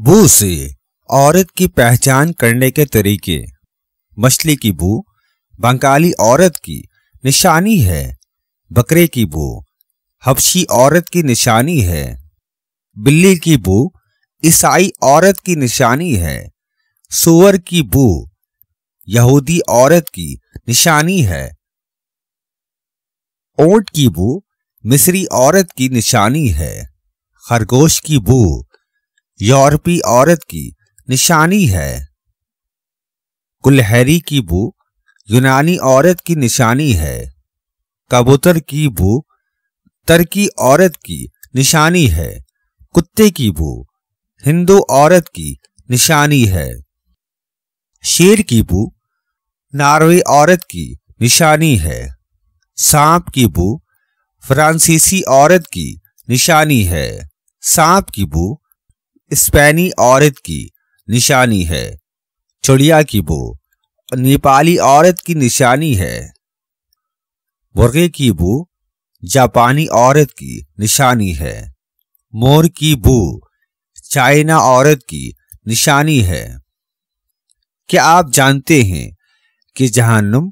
बू से औरत की पहचान करने के तरीके मछली की बू बंगाली औरत की निशानी है बकरे की बू हबशी औरत की निशानी है बिल्ली की बू ईसाई औरत की निशानी है सुअर की बू यहूदी औरत की निशानी है ओट की बू मिस्री औरत की निशानी है खरगोश की बू यूरोपी औरत की निशानी है कुल्हरी की बू यूनानी औरत की निशानी है कबूतर की बू तर्की औरत की निशानी है कुत्ते की बू हिंदू औरत की निशानी है शेर की बू नार्वे औरत की निशानी है सांप की बू फ्रांसीसी औरत की निशानी है सांप की बू स्पेनी औरत की निशानी है चिड़िया की बो नेपाली औरत की निशानी है मुर्गे की बू जापानी औरत की निशानी है मोर की बू चाइना औरत की निशानी है क्या आप जानते हैं कि जहानुम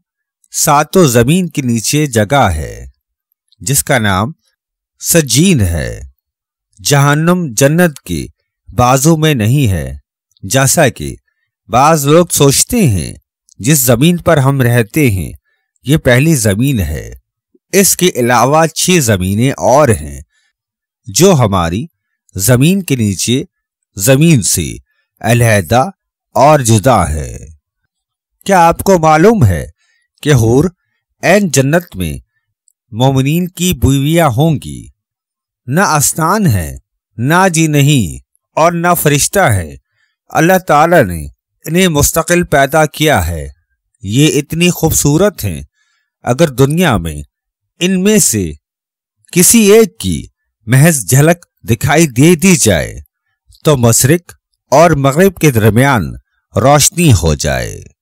सातों जमीन के नीचे जगह है जिसका नाम सजीन है जहन्नुम जन्नत के बाजू में नहीं है जैसा कि बाज लोग सोचते हैं जिस जमीन पर हम रहते हैं ये पहली जमीन है इसके अलावा छह जमीनें और हैं जो हमारी जमीन के नीचे जमीन से अलहदा और जुदा है क्या आपको मालूम है कि हूर एन जन्नत में मोमिन की बुविया होंगी ना आसान है ना जी नहीं और ना फरिश्ता है अल्लाह ताला ने इन्हें मुस्तकिल पैदा किया है ये इतनी खूबसूरत हैं अगर दुनिया में इनमें से किसी एक की महज झलक दिखाई दे दी जाए तो मशरक और मगरब के दरमियान रोशनी हो जाए